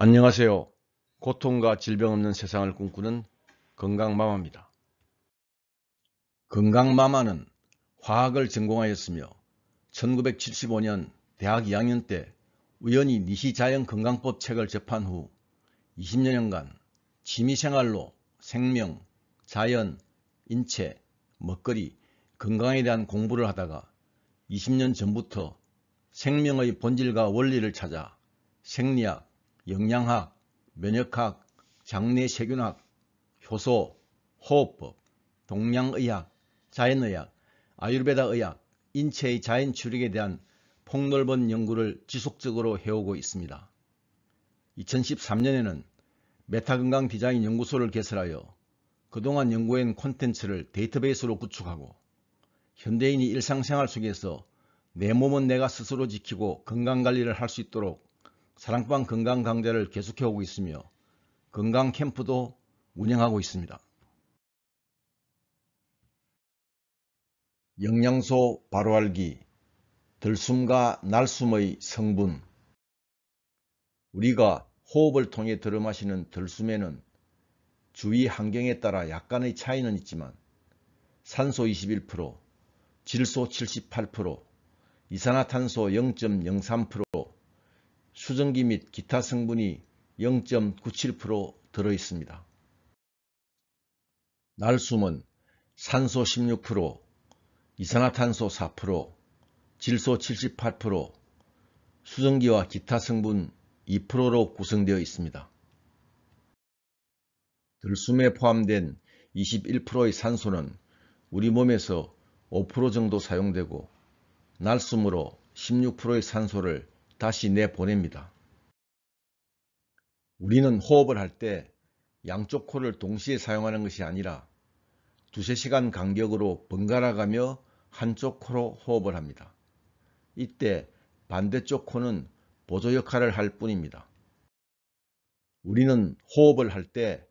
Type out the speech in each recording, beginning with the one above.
안녕하세요. 고통과 질병 없는 세상을 꿈꾸는 건강마마입니다. 건강마마는 화학을 전공하였으며 1975년 대학 2학년 때 우연히 니시자연 건강법 책을 접한 후2 0년간 취미생활로 생명, 자연, 인체, 먹거리, 건강에 대한 공부를 하다가 20년 전부터 생명의 본질과 원리를 찾아 생리학, 영양학, 면역학, 장내 세균학, 효소, 호흡법, 동양의학, 자연의학, 아유르베다 의학, 인체의 자연 출입에 대한 폭넓은 연구를 지속적으로 해오고 있습니다. 2013년에는 메타건강 디자인 연구소를 개설하여 그동안 연구한 콘텐츠를 데이터베이스로 구축하고 현대인이 일상생활 속에서 내 몸은 내가 스스로 지키고 건강관리를 할 수 있도록 사랑방 건강 강좌를 계속해 오고 있으며 건강 캠프도 운영하고 있습니다. 영양소 바로 알기 들숨과 날숨의 성분 우리가 호흡을 통해 들어마시는 들숨에는 주위 환경에 따라 약간의 차이는 있지만 산소 21%, 질소 78%, 이산화탄소 0.03%, 수증기 및 기타 성분이 0.97% 들어 있습니다. 날숨은 산소 16%, 이산화탄소 4%, 질소 78%, 수증기와 기타 성분 2%로 구성되어 있습니다. 들숨에 포함된 21%의 산소는 우리 몸에서 5% 정도 사용되고 날숨으로 16%의 산소를 다시 내보냅니다. 우리는 호흡을 할 때 양쪽 코를 동시에 사용하는 것이 아니라 두세 시간 간격으로 번갈아가며 한쪽 코로 호흡을 합니다. 이때 반대쪽 코는 보조 역할을 할 뿐입니다. 우리는 호흡을 할 때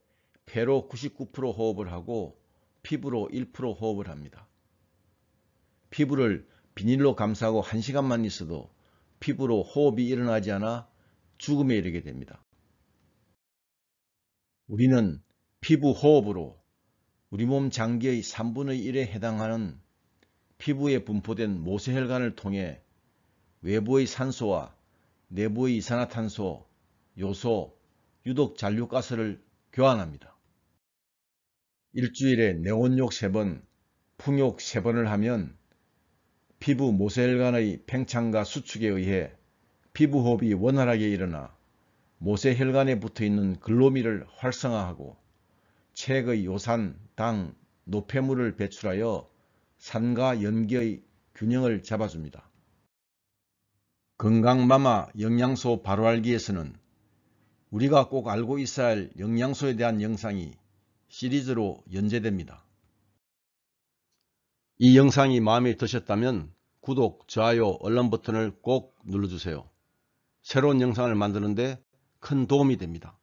폐로 99% 호흡을 하고 피부로 1% 호흡을 합니다. 피부를 비닐로 감싸고 1시간만 있어도 피부로 호흡이 일어나지 않아 죽음에 이르게 됩니다. 우리는 피부 호흡으로 우리 몸 장기의 3분의 1에 해당하는 피부에 분포된 모세혈관을 통해 외부의 산소와 내부의 이산화탄소, 요소, 유독 잔류가스를 교환합니다. 일주일에 내온욕 3번, 풍욕 3번을 하면 피부 모세혈관의 팽창과 수축에 의해 피부호흡이 원활하게 일어나 모세혈관에 붙어있는 글로미를 활성화하고 체액의 요산, 당, 노폐물을 배출하여 산과 연기의 균형을 잡아줍니다. 건강마마 영양소 바로 알기에서는 우리가 꼭 알고 있어야 할 영양소에 대한 영상이 시리즈로 연재됩니다. 이 영상이 마음에 드셨다면 구독, 좋아요, 알람 버튼을 꼭 눌러주세요. 새로운 영상을 만드는데 큰 도움이 됩니다.